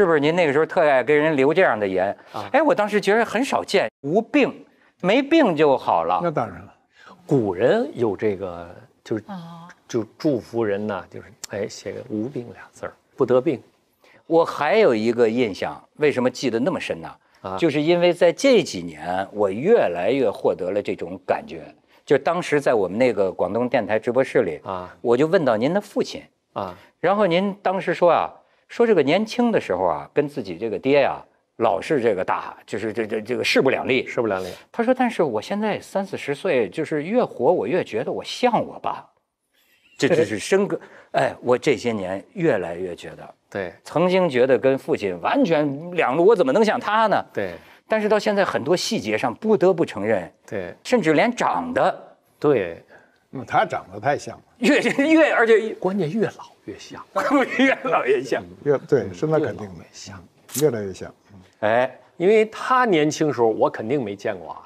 是不是您那个时候特爱给人留这样的言？哎，我当时觉得很少见，无病，没病就好了。那当然了，古人有这个，就是啊，就祝福人呢，就是哎，写个无病俩字儿，不得病。我还有一个印象，为什么记得那么深呢？啊，就是因为在这几年，我越来越获得了这种感觉。就当时在我们那个广东电台直播室里啊，我就问到您的父亲啊，然后您当时说啊。说这个年轻的时候啊，跟自己这个爹呀，老是这个打，就是这这这个势不两立。势不两立。他说，但是我现在三四十岁，就是越活我越觉得我像我爸，这就是深刻。哎，我这些年越来越觉得，对，曾经觉得跟父亲完全两路，我怎么能像他呢？对。但是到现在很多细节上不得不承认，对，甚至连长得，对。嗯，他长得太像了，越越而且关键越老越像，越老越像，越对，身材肯定没像越来越像。哎，因为他年轻时候我肯定没见过啊，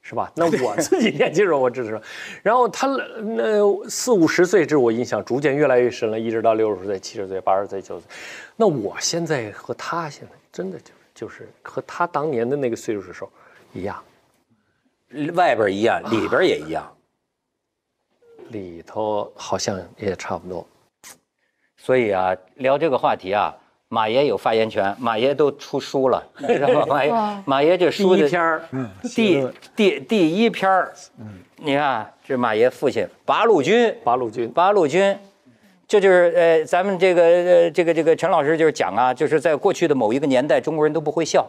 是吧？那我 自己年轻时候我只是，然后他那四五十岁，这我印象逐渐越来越深了，一直到六十岁、七十岁、八十岁、九十岁。那我现在和他现在真的就就是和他当年的那个岁数的时候一样，外边一样，里边也一样。里头好像也差不多，所以啊，聊这个话题啊，马爷有发言权。马爷都出书了，知道吗？马爷，马爷这书一篇儿，第第第一篇儿，嗯，你看这马爷父亲八路军，八路军，八路军，这就是呃，咱们这个呃这个这个陈老师就是讲啊，就是在过去的某一个年代，中国人都不会笑。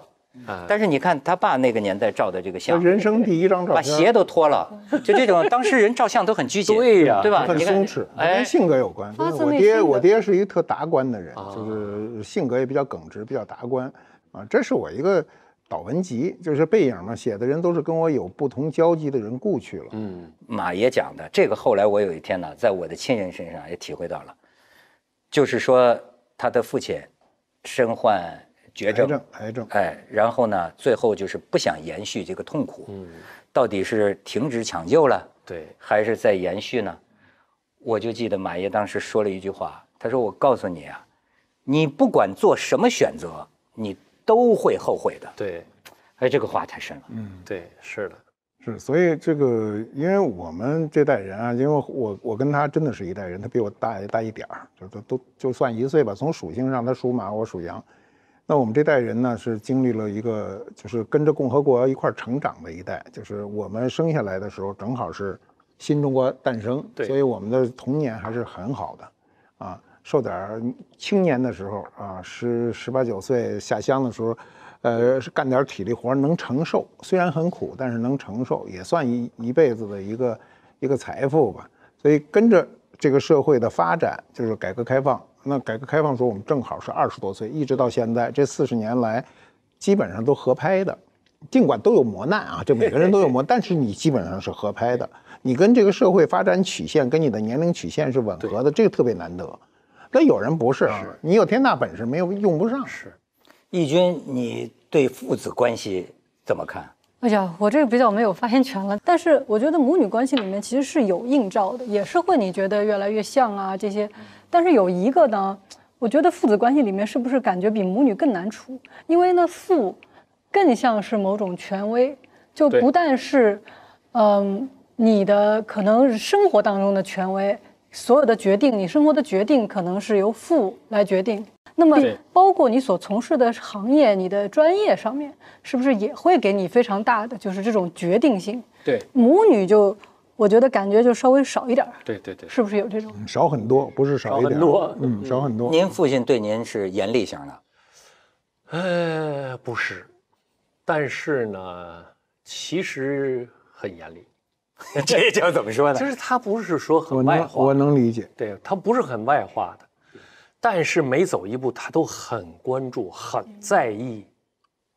但是你看他爸那个年代照的这个相，人生第一张照，把鞋都脱了，就这种当时人照相都很拘谨，对呀，对吧？很松弛，跟性格有关。我爹，我爹是一个特达观的人，就是性格也比较耿直，比较达观。啊，这是我一个导文集，就是背影嘛，写的人都是跟我有不同交集的人故去了。嗯，马爷讲的这个，后来我有一天呢，在我的亲人身上也体会到了，就是说他的父亲身患。绝症，癌症，哎，然后呢，最后就是不想延续这个痛苦，嗯，到底是停止抢救了，对，还是在延续呢？我就记得马爷当时说了一句话，他说：“我告诉你啊，你不管做什么选择，你都会后悔的。”对，哎，这个话太深了。嗯，对，是的，是，所以这个，因为我们这代人啊，因为我我跟他真的是一代人，他比我大大一点儿，就都都就算一岁吧，从属性上他属马，我属羊。那我们这代人呢，是经历了一个就是跟着共和国一块儿成长的一代，就是我们生下来的时候正好是新中国诞生，所以我们的童年还是很好的，啊，受点青年的时候啊，十十八九岁下乡的时候，呃，是干点体力活能承受，虽然很苦，但是能承受也算一一辈子的一个一个财富吧。所以跟着这个社会的发展，就是改革开放。那改革开放时候，我们正好是二十多岁，一直到现在这四十年来，基本上都合拍的，尽管都有磨难啊，这每个人都有磨，但是你基本上是合拍的，你跟这个社会发展曲线跟你的年龄曲线是吻合的，这个特别难得。那有人不是，你有天大本事没有用不上。是，义军，你对父子关系怎么看？哎呀，我这个比较没有发言权了，但是我觉得母女关系里面其实是有映照的，也是会你觉得越来越像啊这些。但是有一个呢，我觉得父子关系里面是不是感觉比母女更难处？因为呢，父，更像是某种权威，就不但是，嗯，你的可能生活当中的权威，所有的决定，你生活的决定可能是由父来决定。那么包括你所从事的行业，你的专业上面，是不是也会给你非常大的就是这种决定性？对，母女就。我觉得感觉就稍微少一点儿，对对对，是不是有这种少很多？不是少一点，少很多。嗯，少很多。您父亲对您是严厉型的，呃，不是，但是呢，其实很严厉。这叫怎么说呢？其实他不是说很外化，我能理解。对，他不是很外化的，但是每走一步，他都很关注，很在意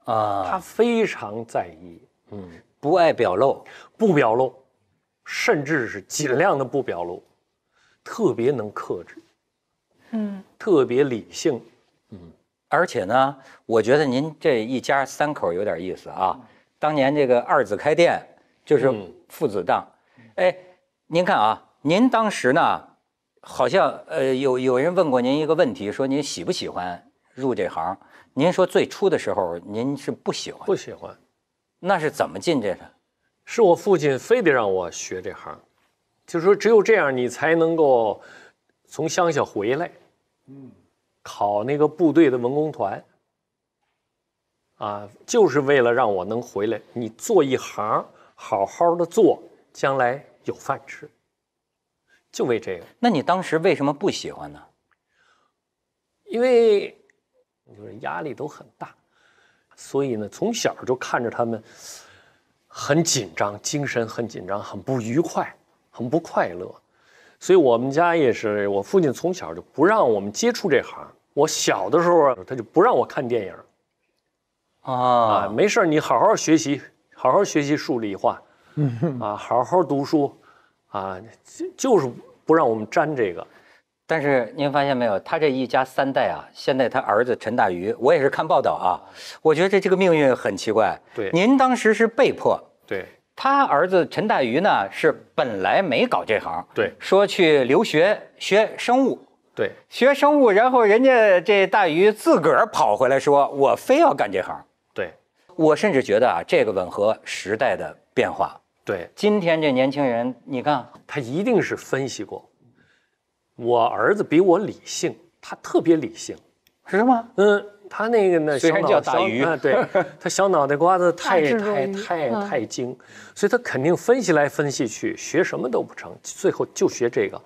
啊，他非常在意，嗯，不爱表露，不表露。甚至是尽量的不表露，特别能克制，嗯，特别理性，嗯，而且呢，我觉得您这一家三口有点意思啊。当年这个二子开店，就是父子档，哎，您看啊，您当时呢，好像呃有有人问过您一个问题，说您喜不喜欢入这行？您说最初的时候您是不喜欢，不喜欢，那是怎么进这的？是我父亲非得让我学这行，就说只有这样你才能够从乡下回来，嗯，考那个部队的文工团。啊，就是为了让我能回来，你做一行，好好的做，将来有饭吃，就为这个。那你当时为什么不喜欢呢？因为就是压力都很大，所以呢，从小就看着他们。很紧张，精神很紧张，很不愉快，很不快乐。所以，我们家也是，我父亲从小就不让我们接触这行。我小的时候，他就不让我看电影。啊，没事你好好学习，好好学习数理化，啊，好好读书，啊，就就是不让我们沾这个。但是您发现没有，他这一家三代啊，现在他儿子陈大愚，我也是看报道啊，我觉得这这个命运很奇怪。对，您当时是被迫。对，他儿子陈大愚呢是本来没搞这行。对，说去留学学生物。对，学生物，然后人家这大愚自个儿跑回来，说我非要干这行。对，我甚至觉得啊，这个吻合时代的变化。对，今天这年轻人，你看他一定是分析过。我儿子比我理性，他特别理性，是吗？嗯，他那个呢，小然叫大鱼，对 他小脑袋瓜子太太太太精，所以他肯定分析来分析去，学什么都不成，最后就学这个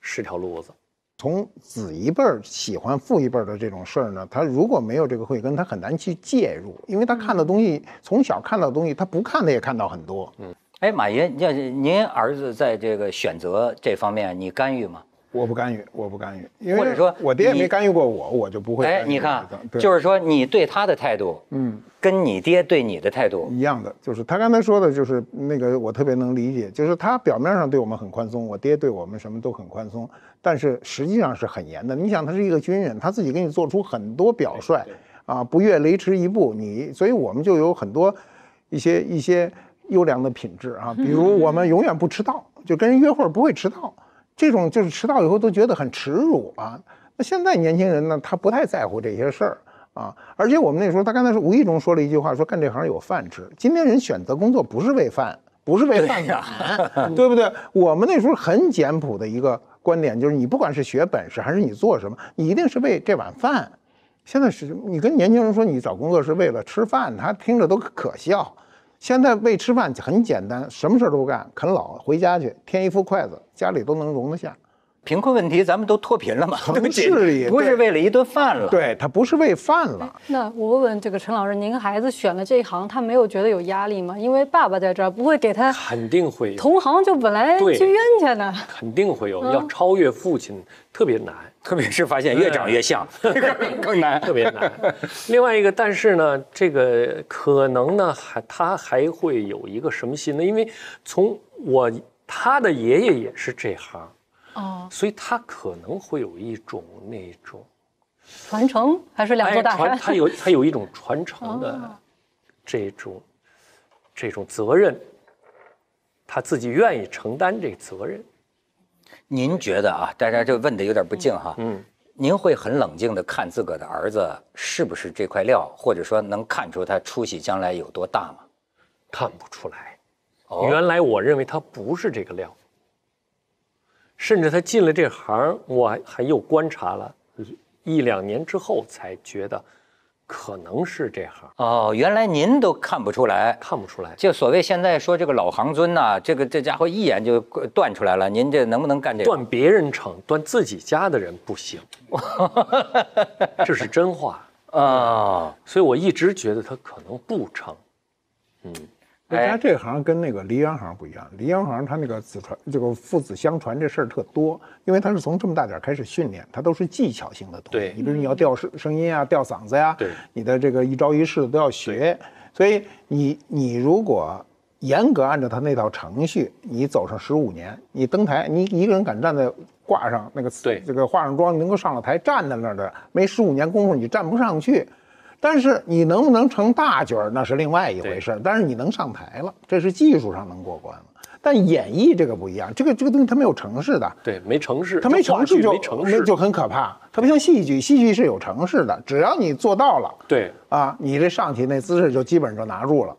是条路子。从子一辈儿喜欢父一辈的这种事儿呢，他如果没有这个慧根，他很难去介入，因为他看的东西，从小看到东西，他不看的也看到很多。嗯，哎，马云，您您儿子在这个选择这方面，你干预吗？我不干预，我不干预，或者说我爹没干预过我，我就不会。哎，你看，就是说你对他的态度，嗯，跟你爹对你的态度一样的，就是他刚才说的，就是那个我特别能理解，就是他表面上对我们很宽松，我爹对我们什么都很宽松，但是实际上是很严的。你想，他是一个军人，他自己给你做出很多表率，啊，不越雷池一步，你所以我们就有很多一些一些优良的品质啊，比如我们永远不迟到，就跟人约会不会迟到。这种就是迟到以后都觉得很耻辱啊。那现在年轻人呢，他不太在乎这些事儿啊。而且我们那时候，他刚才说无意中说了一句话，说干这行有饭吃。今天人选择工作不是为饭，不是为饭养，对不对？我们那时候很简朴的一个观点就是，你不管是学本事还是你做什么，你一定是为这碗饭。现在是你跟年轻人说你找工作是为了吃饭，他听着都可笑。现在为吃饭很简单，什么事儿都干，啃老回家去，添一副筷子，家里都能容得下。贫困问题咱们都脱贫了吗？不是为了一顿饭了，对他不是为饭了。那我问问这个陈老师，您孩子选了这一行，他没有觉得有压力吗？因为爸爸在这儿不会给他，肯定会同行就本来就冤家呢，肯定会有要超越父亲特别难。特别是发现越长越像，更难，特别难。另外一个，但是呢，这个可能呢，还他还会有一个什么心呢？因为从我他的爷爷也是这行，哦，所以他可能会有一种那种传承，还是两座大山？他有他有一种传承的这种这种责任，他自己愿意承担这责任。您觉得啊，大家这问的有点不敬哈，嗯，您会很冷静的看自个的儿子是不是这块料，或者说能看出他出息将来有多大吗？看不出来，原来我认为他不是这个料，甚至他进了这行，我还又观察了，一两年之后才觉得。可能是这行哦，原来您都看不出来，看不出来。就所谓现在说这个老行尊呐，这个这家伙一眼就断出来了。您这能不能干这？断别人成，断自己家的人不行，这是真话啊。所以我一直觉得他可能不成，嗯。人家这行跟那个梨园行不一样，梨园行他那个子传这个父子相传这事儿特多，因为他是从这么大点儿开始训练，他都是技巧性的东西。对，你比如你要吊声声音啊，吊嗓子呀，对，你的这个一招一式都要学。所以你你如果严格按照他那套程序，你走上十五年，你登台，你一个人敢站在挂上那个对这个化上妆能够上了台站在那儿的，没十五年功夫你站不上去。但是你能不能成大角儿，那是另外一回事儿。但是你能上台了，这是技术上能过关了。但演绎这个不一样，这个这个东西它没有城市的，对，没城市，它没城市就就很可怕。特别像戏剧，戏剧是有城市的，只要你做到了，对，啊，你这上去那姿势就基本上就拿住了，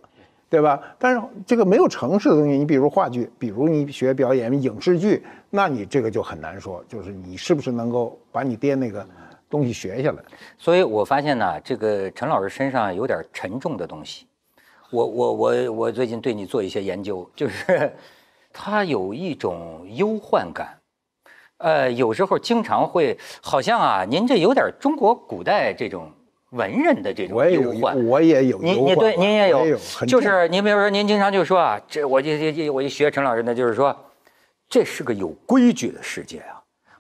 对吧？但是这个没有城市的东西，你比如话剧，比如你学表演、影视剧，那你这个就很难说，就是你是不是能够把你爹那个。东西学下来，所以我发现呢，这个陈老师身上有点沉重的东西。我我我我最近对你做一些研究，就是他有一种忧患感，呃，有时候经常会好像啊，您这有点中国古代这种文人的这种忧患。我也有忧患。您您对您也有，就是您比如说，您经常就说啊，这我就我我一学陈老师，呢，就是说，这是个有规矩的世界啊。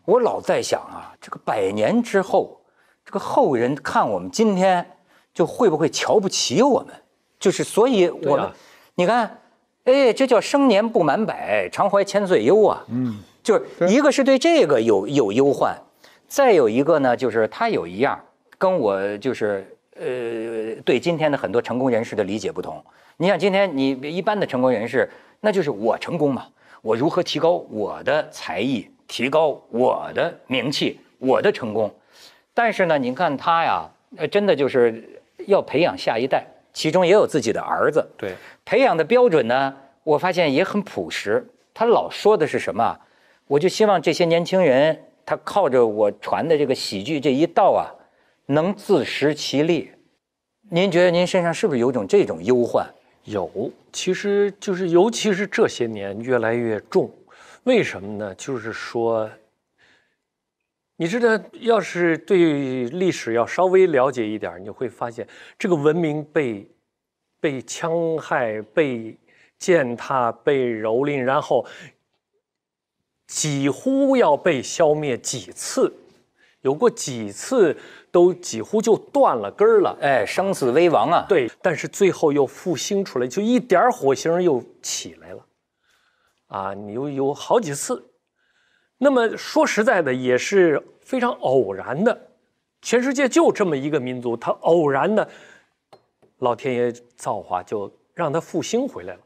我老在想啊，这个百年之后，这个后人看我们今天，就会不会瞧不起我们？就是所以我们，你看，哎，这叫生年不满百，常怀千岁忧啊。嗯，就是一个是对这个有有忧患，再有一个呢，就是他有一样跟我就是呃对今天的很多成功人士的理解不同。你像今天你一般的成功人士，那就是我成功嘛，我如何提高我的才艺？提高我的名气，我的成功，但是呢，您看他呀，呃，真的就是要培养下一代，其中也有自己的儿子。对，培养的标准呢，我发现也很朴实。他老说的是什么？我就希望这些年轻人，他靠着我传的这个喜剧这一道啊，能自食其力。您觉得您身上是不是有种这种忧患？有，其实就是尤其是这些年越来越重。为什么呢？就是说，你知道，要是对历史要稍微了解一点，你会发现，这个文明被被戕害、被践踏、被蹂躏，然后几乎要被消灭几次，有过几次都几乎就断了根了。哎，生死危亡啊！对，但是最后又复兴出来，就一点火星又起来了。啊，你有有好几次。那么说实在的，也是非常偶然的。全世界就这么一个民族，他偶然的，老天爷造化就让他复兴回来了。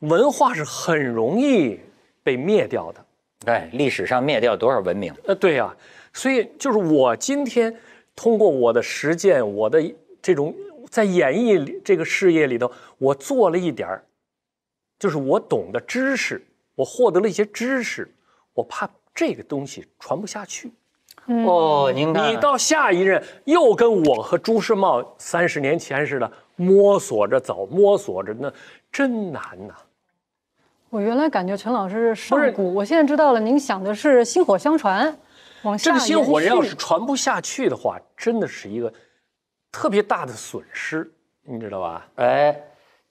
文化是很容易被灭掉的，哎，历史上灭掉多少文明？呃，对呀，所以就是我今天通过我的实践，我的这种在演艺这个事业里头，我做了一点儿。就是我懂得知识，我获得了一些知识，我怕这个东西传不下去。哦，您，你到下一任又跟我和朱世茂三十年前似的摸索着走，摸索着，那真难呐。我原来感觉陈老师是上古，我现在知道了，您想的是薪火相传，往下。这个薪火要是传不下去的话，真的是一个特别大的损失，你知道吧？哎。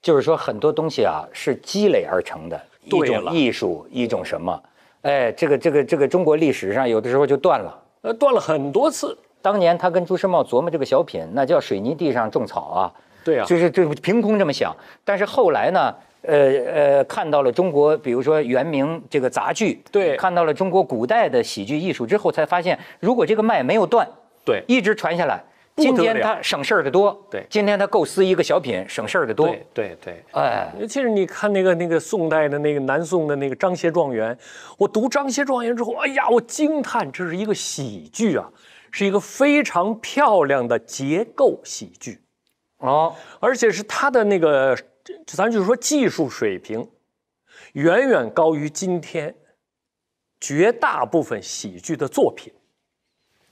就是说，很多东西啊是积累而成的一种艺术，一种什么？哎，这个这个这个中国历史上有的时候就断了，呃，断了很多次。当年他跟朱时茂琢磨这个小品，那叫“水泥地上种草”啊，对啊，就是就凭空这么想。但是后来呢，呃呃，看到了中国，比如说元明这个杂剧，对，看到了中国古代的喜剧艺术之后，才发现如果这个脉没有断，对，一直传下来。今天他省事儿的多。对，今天他构思一个小品，省事儿的多。对对对，哎，尤其是你看那个那个宋代的那个南宋的那个张协状元，我读张协状元之后，哎呀，我惊叹，这是一个喜剧啊，是一个非常漂亮的结构喜剧，啊，而且是他的那个，咱就是说技术水平远远高于今天绝大部分喜剧的作品，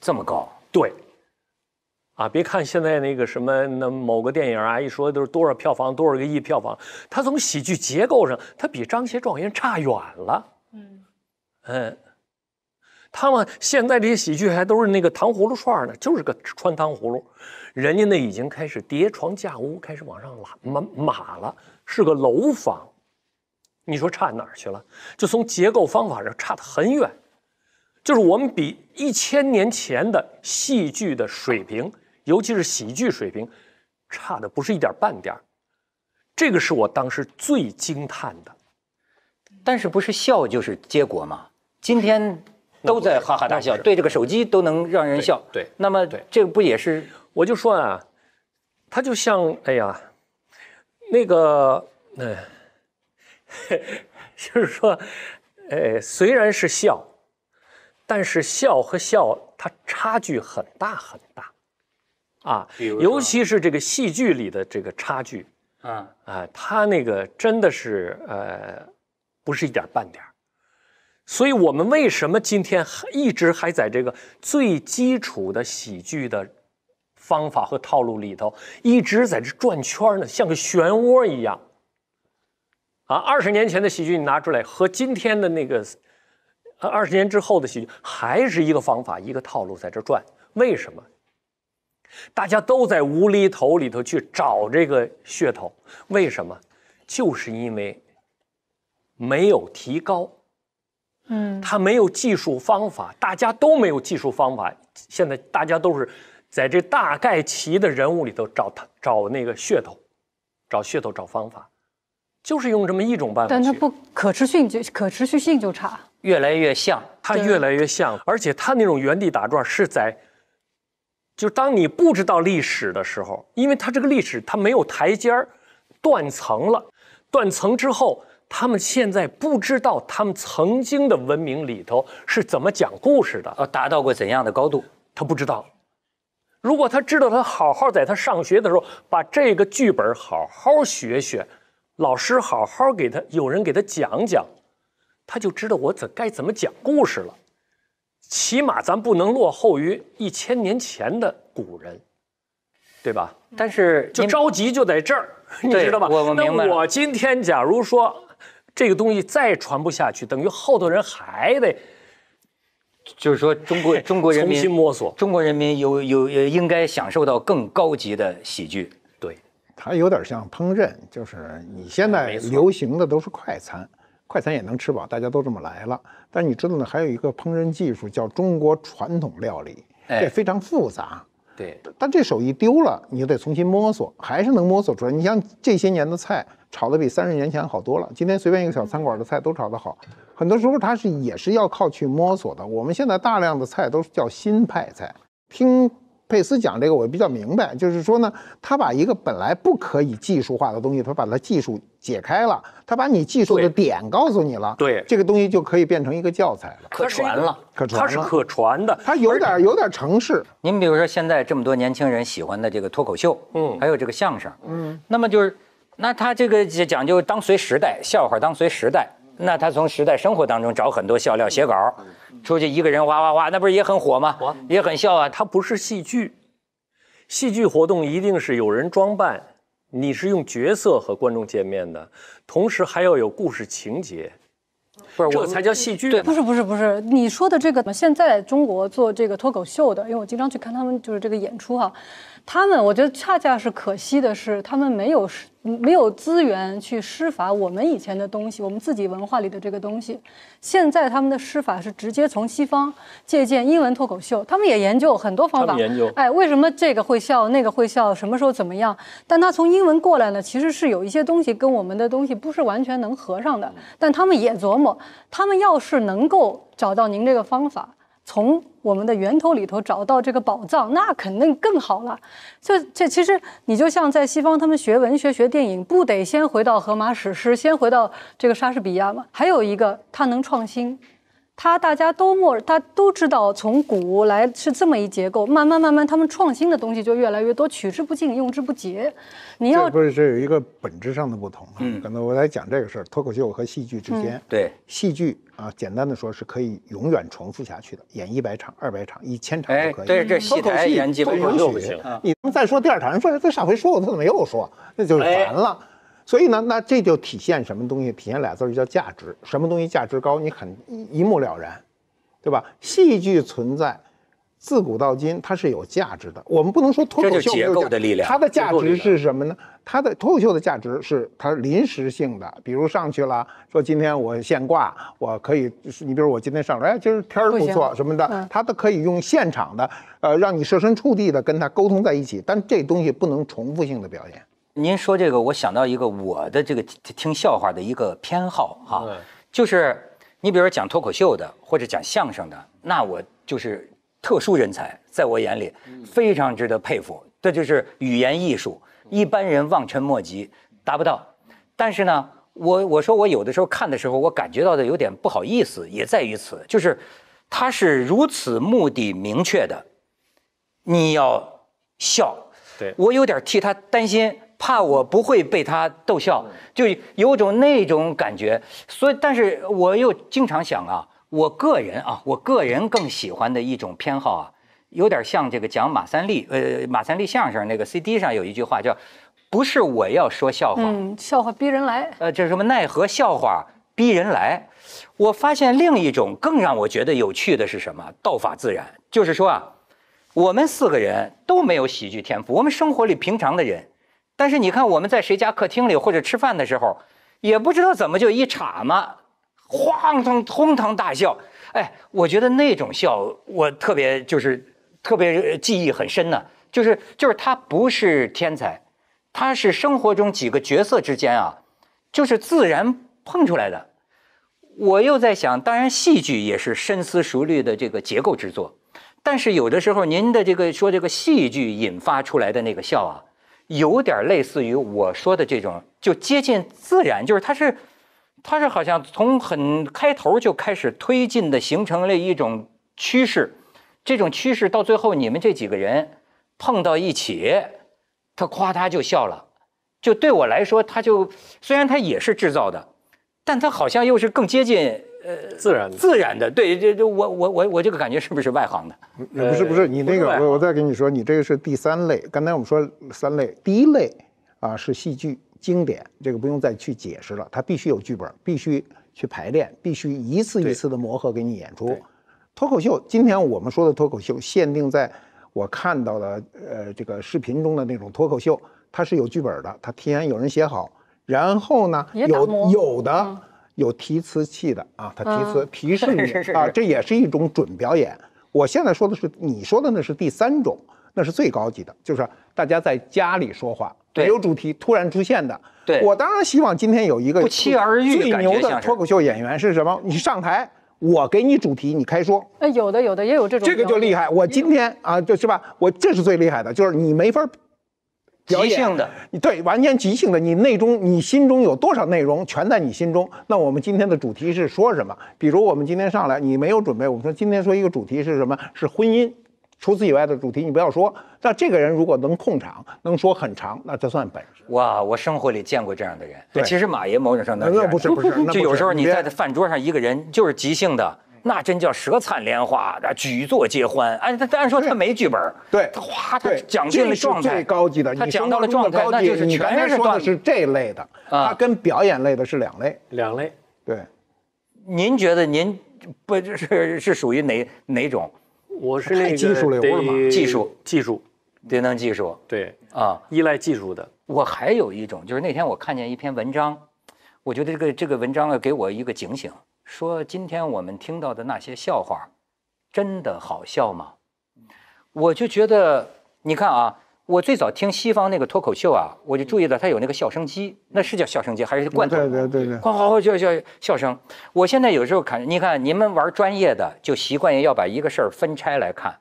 这么高？对。啊，别看现在那个什么那某个电影啊，一说都是多少票房，多少个亿票房。它从喜剧结构上，它比《张协状元》差远了。嗯，嗯，他们现在这些喜剧还都是那个糖葫芦串呢，就是个穿糖葫芦。人家那已经开始叠床架屋，开始往上拉马马了，是个楼房。你说差哪儿去了？就从结构方法上差得很远。就是我们比一千年前的戏剧的水平。尤其是喜剧水平，差的不是一点半点这个是我当时最惊叹的。但是不是笑就是结果嘛？今天都在哈哈大笑，对这个手机都能让人笑。对，那么对这个不也是？我就说啊，他就像哎呀，那个嗯，就是说，哎，虽然是笑，但是笑和笑它差距很大很大。啊，尤其是这个戏剧里的这个差距，啊啊，他那个真的是呃，不是一点半点所以我们为什么今天还一直还在这个最基础的喜剧的方法和套路里头，一直在这转圈呢？像个漩涡一样。啊，二十年前的喜剧你拿出来和今天的那个，呃，二十年之后的喜剧还是一个方法一个套路在这转，为什么？大家都在无厘头里头去找这个噱头，为什么？就是因为没有提高，嗯，他没有技术方法，大家都没有技术方法。现在大家都是在这大概齐的人物里头找他，找那个噱头，找噱头，找方法，就是用这么一种办法。但它不可持续，就可持续性就差，越来越像，它越来越像，而且它那种原地打转是在。就当你不知道历史的时候，因为他这个历史他没有台阶儿，断层了。断层之后，他们现在不知道他们曾经的文明里头是怎么讲故事的，呃，达到过怎样的高度，他不知道。如果他知道，他好好在他上学的时候把这个剧本好好学学，老师好好给他，有人给他讲讲，他就知道我怎该怎么讲故事了。起码咱不能落后于一千年前的古人，对吧？但是就着急就在这儿，你知道吧？我我明白那我今天假如说这个东西再传不下去，等于后头人还得就是说中国 中国人民重新摸索。中国人民有有应该享受到更高级的喜剧。对，它有点像烹饪，就是你现在流行的都是快餐。快餐也能吃饱，大家都这么来了。但你知道呢，还有一个烹饪技术叫中国传统料理，这非常复杂。对，但这手艺丢了，你就得重新摸索，还是能摸索出来。你像这些年的菜，炒的比三十年前好多了。今天随便一个小餐馆的菜都炒得好，很多时候它是也是要靠去摸索的。我们现在大量的菜都是叫新派菜，听。佩斯讲这个我比较明白，就是说呢，他把一个本来不可以技术化的东西，他把它技术解开了，他把你技术的点告诉你了，对，这个东西就可以变成一个教材了，可传了，可传了。它是可传的，它有点有点程式。您比如说现在这么多年轻人喜欢的这个脱口秀，嗯，还有这个相声，嗯，那么就是，那他这个讲究当随时代，笑话当随时代。那他从时代生活当中找很多笑料写稿，出去一个人哇哇哇，那不是也很火吗？也很笑啊。他不是戏剧，戏剧活动一定是有人装扮，你是用角色和观众见面的，同时还要有故事情节，不是？这才叫戏剧。对，不是不是不是，你说的这个，现在中国做这个脱口秀的，因为我经常去看他们就是这个演出哈。他们，我觉得恰恰是可惜的是，他们没有没有资源去施法我们以前的东西，我们自己文化里的这个东西。现在他们的施法是直接从西方借鉴英文脱口秀，他们也研究很多方法。研究哎，为什么这个会笑，那个会笑，什么时候怎么样？但他从英文过来呢，其实是有一些东西跟我们的东西不是完全能合上的。但他们也琢磨，他们要是能够找到您这个方法。从我们的源头里头找到这个宝藏，那肯定更好了。就这，其实你就像在西方，他们学文学、学电影，不得先回到荷马史诗，先回到这个莎士比亚吗？还有一个，他能创新。它大家都默，他都知道从古来是这么一结构，慢慢慢慢，他们创新的东西就越来越多，取之不尽，用之不竭。这不是是有一个本质上的不同啊？嗯，可能我在讲这个事儿，脱口秀和戏剧之间，对戏剧啊，简单的说是可以永远重复下去的，演一百场、二百场、一千场都可以。对这脱口场都允许。你再说第二场，人说这上回说我，他怎么又说？那就是烦了。所以呢，那这就体现什么东西？体现俩字叫价值。什么东西价值高，你很一目了然，对吧？戏剧存在，自古到今它是有价值的。我们不能说脱口秀结构的力量，它的价值是什么呢？它的脱口秀的价值是它临时性的。比如上去了，说今天我现挂，我可以，你比如我今天上，哎，今儿天儿不错什么的，它都可以用现场的，呃，让你设身处地的跟他沟通在一起。但这东西不能重复性的表演。您说这个，我想到一个我的这个听笑话的一个偏好哈，就是你比如说讲脱口秀的或者讲相声的，那我就是特殊人才，在我眼里非常值得佩服。这就是语言艺术，一般人望尘莫及，达不到。但是呢，我我说我有的时候看的时候，我感觉到的有点不好意思，也在于此，就是他是如此目的明确的，你要笑，对我有点替他担心。怕我不会被他逗笑，就有种那种感觉，所以但是我又经常想啊，我个人啊，我个人更喜欢的一种偏好啊，有点像这个讲马三立，呃，马三立相声那个 CD 上有一句话叫“不是我要说笑话，嗯，笑话逼人来，呃，这是什么奈何笑话逼人来？我发现另一种更让我觉得有趣的是什么？道法自然，就是说啊，我们四个人都没有喜剧天赋，我们生活里平常的人。但是你看，我们在谁家客厅里或者吃饭的时候，也不知道怎么就一岔嘛，哐当哄堂大笑。哎，我觉得那种笑，我特别就是特别记忆很深呢。就是就是他不是天才，他是生活中几个角色之间啊，就是自然碰出来的。我又在想，当然戏剧也是深思熟虑的这个结构制作，但是有的时候您的这个说这个戏剧引发出来的那个笑啊。有点类似于我说的这种，就接近自然，就是它是，它是好像从很开头就开始推进的，形成了一种趋势。这种趋势到最后，你们这几个人碰到一起，他咵嗒就笑了。就对我来说，他就虽然他也是制造的，但他好像又是更接近。呃，自然的，自然的，对，这这我我我我这个感觉是不是外行的？不是不是，你那个我我再跟你说，你这个是第三类。刚才我们说三类，第一类啊是戏剧经典，这个不用再去解释了，它必须有剧本，必须去排练，必须一次一次的磨合给你演出。脱口秀，今天我们说的脱口秀限定在我看到的呃这个视频中的那种脱口秀，它是有剧本的，它提前有人写好，然后呢有有的。有提词器的啊，他提词提示你 啊，这也是一种准表演。我现在说的是，你说的那是第三种，那是最高级的，就是大家在家里说话，没有主题突然出现的。对，我当然希望今天有一个不期而遇最牛的脱口秀演员是什么？你上台，我给你主题，你开说。有的有的也有这种，这个就厉害。我今天啊，就是吧，我这是最厉害的，就是你没法。即兴的，对，完全即兴的。你内中，你心中有多少内容，全在你心中。那我们今天的主题是说什么？比如我们今天上来，你没有准备，我们说今天说一个主题是什么？是婚姻。除此以外的主题你不要说。那这个人如果能控场，能说很长，那这算本事。哇，我生活里见过这样的人。对，其实马爷某种程度上，那不是不是，就有时候你在饭桌上一个人就是即兴的。那真叫舌灿莲花，举座皆欢。哎，当然说他没剧本对，对，哗，他讲尽了状态，最高级的，他讲到了状态，那就是全是说的是这类的，他跟表演类的是两类。两类，对。您觉得您不就是是属于哪哪种？我是太技术类的儿嘛，技术，技术，得能技术，对，啊，依赖技术的。我还有一种，就是那天我看见一篇文章，我觉得这个这个文章啊，给我一个警醒。说今天我们听到的那些笑话，真的好笑吗？我就觉得，你看啊，我最早听西方那个脱口秀啊，我就注意到他有那个笑声机，那是叫笑声机还是罐头？对对对，哐哗哗，叫叫笑声。我现在有时候看，你看，你们玩专业的就习惯于要把一个事儿分拆来看。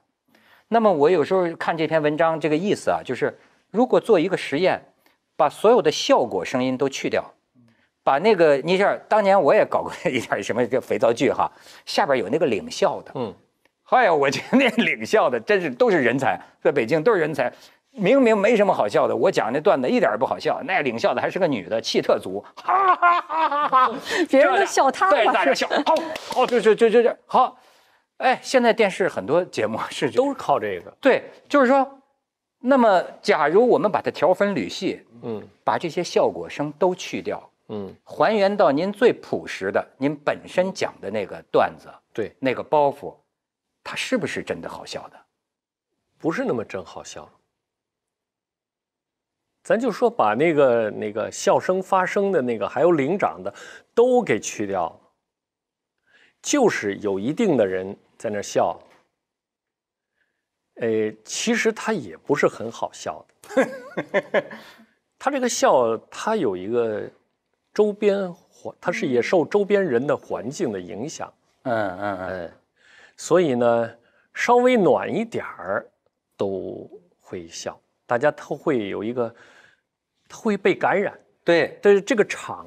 那么我有时候看这篇文章，这个意思啊，就是如果做一个实验，把所有的效果声音都去掉。把那个，你像当年我也搞过 一点什么叫肥皂剧哈，下边有那个领笑的，嗯，哎呀，我觉得那领笑的真是都是人才，在北京都是人才，明明没什么好笑的，我讲那段子一点也不好笑，那领笑的还是个女的，气特足，哈哈哈哈哈哈，别人都笑他，对，大家笑，好，好，就就就就就好，哎，现在电视很多节目是都是靠这个，对，就是说，那么假如我们把它调分缕析，嗯，把这些效果声都去掉。嗯，还原到您最朴实的，您本身讲的那个段子，对那个包袱，它是不是真的好笑的？不是那么真好笑。咱就说把那个那个笑声发生的那个还有领长的都给去掉，就是有一定的人在那笑。呃，其实他也不是很好笑的，他 这个笑他有一个。周边环，它是也受周边人的环境的影响。嗯嗯嗯，所以呢，稍微暖一点儿，都会笑，大家都会有一个，它会被感染。对，但是这个场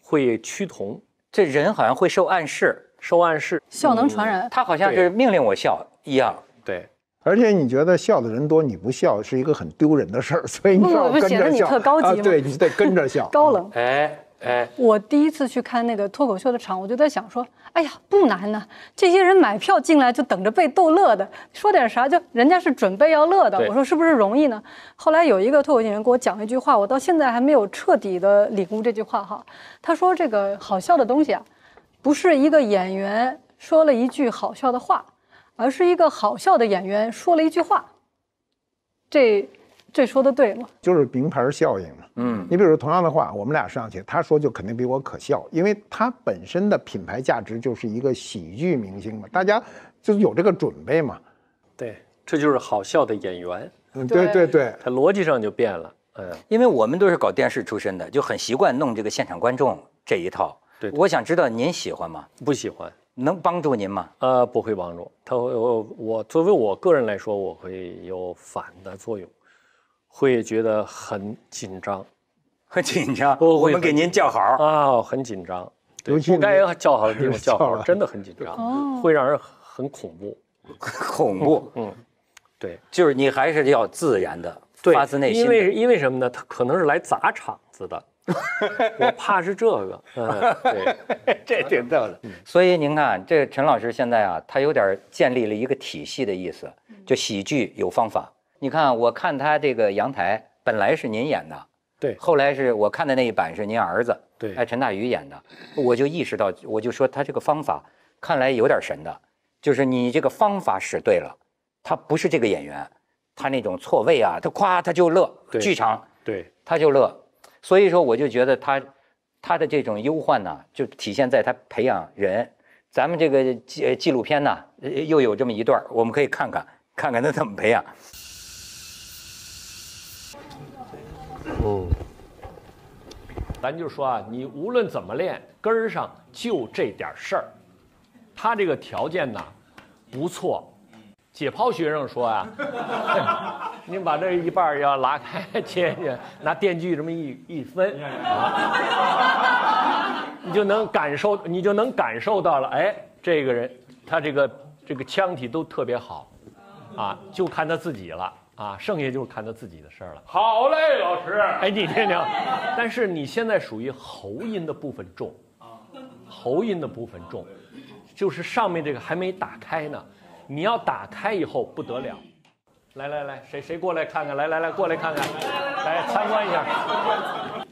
会趋同，这人好像会受暗示，受暗示，笑能传染，他好像是命令我笑一样。对，而且你觉得笑的人多你不笑是一个很丢人的事儿，所以你说跟着笑，啊，对，你就得跟着笑，高冷。哎。哎，我第一次去看那个脱口秀的场，我就在想说，哎呀，不难呢。这些人买票进来就等着被逗乐的，说点啥就人家是准备要乐的。我说是不是容易呢？后来有一个脱口秀演员给我讲了一句话，我到现在还没有彻底的领悟这句话哈。他说：“这个好笑的东西啊，不是一个演员说了一句好笑的话，而是一个好笑的演员说了一句话。”这。这说的对吗？就是名牌效应嘛。嗯，你比如说同样的话，我们俩上去，他说就肯定比我可笑，因为他本身的品牌价值就是一个喜剧明星嘛，大家就有这个准备嘛。对，这就是好笑的演员。嗯，对对对。他逻辑上就变了。嗯，因为我们都是搞电视出身的，就很习惯弄这个现场观众这一套。对，我想知道您喜欢吗？不喜欢。能帮助您吗？呃，不会帮助。他我我作为我个人来说，我会有反的作用。会觉得很紧张，很紧张。我们给您叫好啊，很紧张，尤其不该叫好的地方叫好，真的很紧张，会让人很恐怖，恐怖。嗯，对，就是你还是要自然的，发自内心的。因为因为什么呢？他可能是来砸场子的，我怕是这个。对，这挺逗的。所以您看，这陈老师现在啊，他有点建立了一个体系的意思，就喜剧有方法。你看，我看他这个阳台本来是您演的，对，后来是我看的那一版是您儿子，对，哎，陈大愚演的，我就意识到，我就说他这个方法看来有点神的，就是你这个方法使对了，他不是这个演员，他那种错位啊，他夸他就乐，剧场，对，他就乐，所以说我就觉得他他的这种忧患呢，就体现在他培养人，咱们这个纪纪录片呢，又有这么一段，我们可以看看看看他怎么培养。嗯，咱就说啊，你无论怎么练，根儿上就这点事儿。他这个条件呢，不错。解剖学生说啊，你把这一半儿要拉开切去，拿电锯这么一一分，你就能感受，你就能感受到了。哎，这个人他这个这个腔体都特别好，啊，就看他自己了。啊，剩下就是看他自己的事儿了。好嘞，老师。哎，你听听，但是你现在属于喉音的部分重啊，喉音的部分重，就是上面这个还没打开呢。你要打开以后不得了。来来来，谁谁过来看看？来来来，过来看看，来参观一下。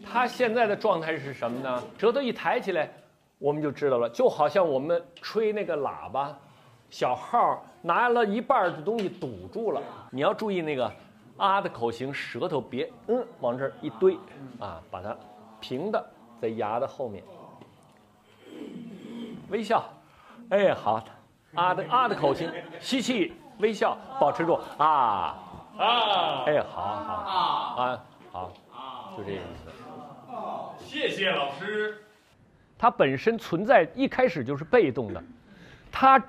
他现在的状态是什么呢？舌头一抬起来，我们就知道了，就好像我们吹那个喇叭。小号拿了一半的东西堵住了，你要注意那个啊的口型，舌头别嗯往这一堆啊，把它平的在牙的后面微笑。哎，好啊的啊的口型，吸气微笑，保持住啊啊，哎，好好啊啊好啊，就这个意思。谢谢老师。它本身存在一开始就是被动的，它。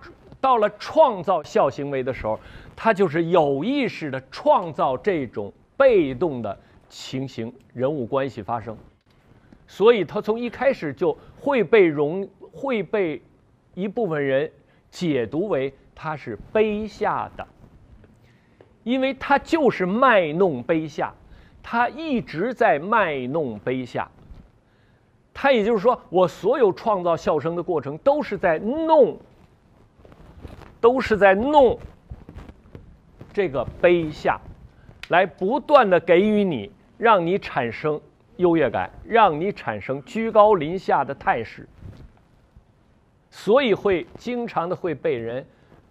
到了创造笑行为的时候，他就是有意识的创造这种被动的情形、人物关系发生，所以他从一开始就会被容会被一部分人解读为他是卑下的，因为他就是卖弄卑下，他一直在卖弄卑下，他也就是说，我所有创造笑声的过程都是在弄。都是在弄这个卑下，来不断的给予你，让你产生优越感，让你产生居高临下的态势，所以会经常的会被人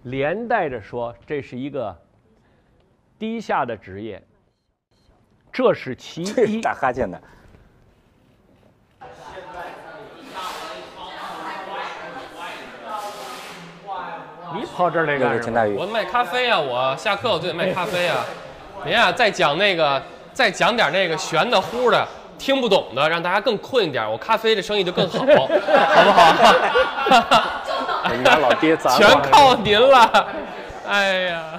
连带着说这是一个低下的职业，这是其一。打哈欠的。好这儿那个是秦大宇。我卖咖啡啊，我下课我就得卖咖啡啊。您啊，再讲那个，再讲点那个玄的乎的，听不懂的，让大家更困一点，我咖啡这生意就更好，好不好？你哈家老爹砸全靠您了。哎呀。